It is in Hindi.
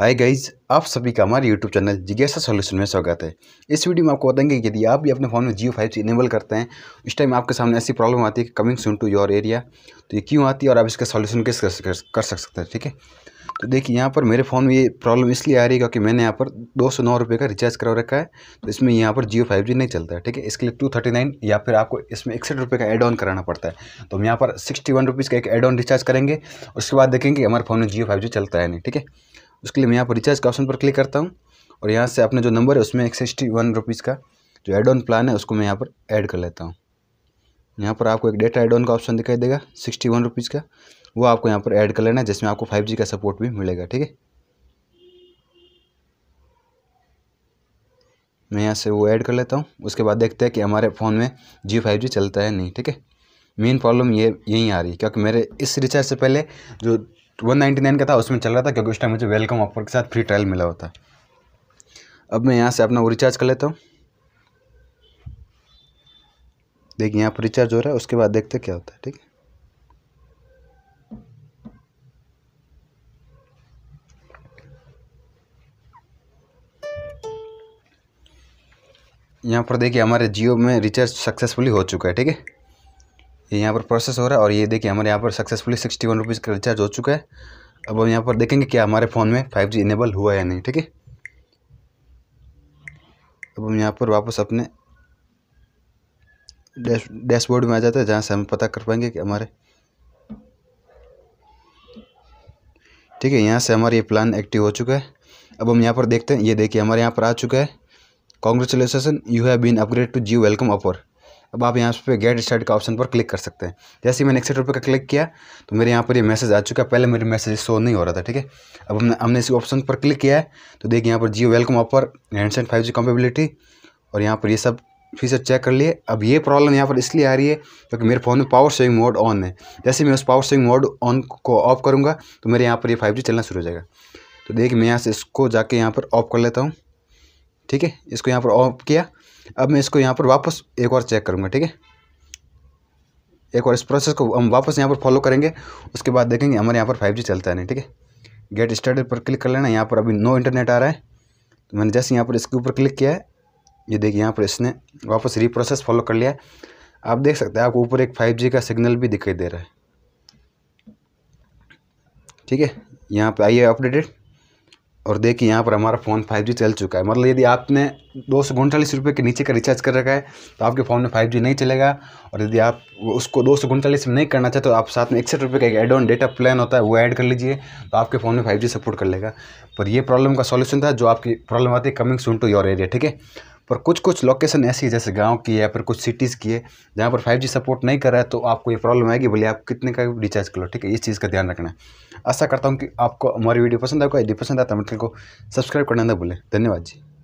हाय गाइज आप सभी का हमारे यूट्यूब चैनल जिज्ञासा सॉल्यूशन में स्वागत है इस वीडियो में आपको बताएंगे यदि आप भी अपने फ़ोन में जियो फाइव इनेबल करते हैं उस टाइम आपके सामने ऐसी प्रॉब्लम आती है कि coming soon to your area तो ये क्यों आती है और आप इसका सॉल्यूशन किस कर सकते हैं ठीक है तो देखिए यहाँ पर मेरे फ़ोन में ये प्रॉब्लम इसलिए आ रही है क्योंकि मैंने यहाँ पर दो सौ नौ रुपये का रिचार्ज करा रखा है तो इसमें यहाँ पर जियो फाइव जी नहीं चलता है ठीक है इसके लिए टू थर्टी नाइन या फिर आपको इसमें इकसठ रुपये का एड ऑन कराना पड़ता है तो हम यहाँ पर सिक्सटी वन रुपीज़ का एक एड ऑन रिचार्ज करेंगे उसके बाद देखेंगे हमारे फ़ोन में जियो फाइव जी चलता है नहीं ठीक है उसके लिए मैं यहाँ पर रिचार्ज का ऑप्शन पर क्लिक करता हूँ और यहाँ से अपने जो नंबर है उसमें एक सिक्सटी वन रुपीज़ का जो एड ऑन प्लान है उसको मैं यहाँ पर ऐड कर लेता हूँ यहाँ पर आपको एक डेटा एड ऑन का ऑप्शन दिखाई देगा सिक्सटी वन रुपीज़ का वो आपको यहाँ पर ऐड कर लेना है जिसमें आपको फाइव जी का सपोर्ट भी मिलेगा ठीक है मैं यहाँ से वो ऐड कर लेता हूँ उसके बाद देखते हैं कि हमारे फ़ोन में जियो फाइव जी चलता है नहीं ठीक है मेन प्रॉब्लम ये यहीं आ रही है क्योंकि मेरे इस रिचार्ज से पहले जो वन नाइन्टी नाइन का था उसमें चल रहा था क्योंकि उस टाइम मुझे वेलकम ऑफर के साथ फ्री ट्रायल मिला होता अब मैं यहाँ से अपना वो रिचार्ज कर लेता हूँ देखिए यहाँ पर रिचार्ज हो रहा है उसके बाद देखते क्या होता है ठीक है यहाँ पर देखिए हमारे जियो में रिचार्ज सक्सेसफुली हो चुका है ठीक है ये यहाँ पर प्रोसेस हो रहा है और ये देखिए हमारे यहाँ पर सक्सेसफुली सिक्सटी वन रुपीज़ का रिचार्ज हो चुका है अब हम यहाँ पर देखेंगे क्या हमारे फ़ोन में फाइव जी इनेबल हुआ या नहीं ठीक है अब हम यहाँ पर वापस अपने डैशबोर्ड में आ जाते हैं जहाँ से हम पता कर पाएंगे कि हमारे ठीक है यहाँ से हमारा ये प्लान एक्टिव हो चुका है अब हम यहाँ पर देखते हैं ये देखिए हमारे यहाँ पर आ चुका है congratulation you have been upgrade to G welcome offer अब आप यहाँ पे गेट स्टार्ट का ऑप्शन पर क्लिक कर सकते हैं जैसे मैंने एक्सेट पर क्लिक किया तो मेरे यहाँ पर ये मैसेज आ चुका है पहले मेरे मैसेज शो नहीं हो रहा था ठीक है अब हमने हमने इसी ऑप्शन पर क्लिक किया है तो देखिए यहाँ पर Jio welcome offer handset five G compatibility और यहाँ पर ये सब फीचर चेक कर लिए अब ये प्रॉब्लम यहाँ पर इसलिए आ रही है क्योंकि मेरे फ़ोन में पावर सेविंग मोड ऑन है जैसे मैं उस पावर सेविंग मोड ऑन को ऑफ करूँगा तो मेरे यहाँ पर ये फाइव चलना शुरू हो जाएगा तो देखिए मैं यहाँ से इसको जाके यहाँ पर ऑफ कर लेता हूँ ठीक है इसको यहाँ पर ऑफ किया अब मैं इसको यहाँ पर वापस एक बार चेक करूँगा ठीक है एक बार इस प्रोसेस को हम वापस यहाँ पर फॉलो करेंगे उसके बाद देखेंगे हमारे यहाँ पर फाइव चलता है नहीं ठीक है गेट स्टार्टेड पर क्लिक कर लेना यहाँ पर अभी नो इंटरनेट आ रहा है तो मैंने जैसे यहाँ पर इसके ऊपर क्लिक किया है ये देखिए यहाँ पर इसने वापस रीप्रोसेस फॉलो कर लिया है आप देख सकते हैं आपको ऊपर एक फाइव जी का सिग्नल भी दिखाई दे रहा है ठीक है यहाँ पे आइए अपडेटेड और देखिए यहाँ पर हमारा फ़ोन 5G चल चुका है मतलब यदि आपने दो सौ उनचालीस रुपये के नीचे का रिचार्ज कर रखा है तो आपके फ़ोन में 5G नहीं चलेगा और यदि आप उसको दो सौ उनचालीस में नहीं करना चाहते तो आप साथ में इकसठ रुपये का एक एड ऑन डेटा प्लान होता है वो ऐड कर लीजिए तो आपके फ़ोन में 5G सपोर्ट कर लेगा पर यह प्रॉब्लम का सॉल्यूशन था जो आपकी प्रॉब्लम आती है coming soon to your area ठीक है पर कुछ कुछ लोकेशन ऐसी है जैसे गांव की है पर कुछ सिटीज़ की है जहाँ पर फाइव जी सपोर्ट नहीं कर रहा है तो आपको ये प्रॉब्लम आएगी बोलिए आप कितने का रिचार्ज कर लो ठीक है इस चीज़ का ध्यान रखना है आशा करता हूँ कि आपको हमारी वीडियो पसंद आएगा यदि पसंद आता है तो को सब्सक्राइब करना ना भूलें धन्यवाद जी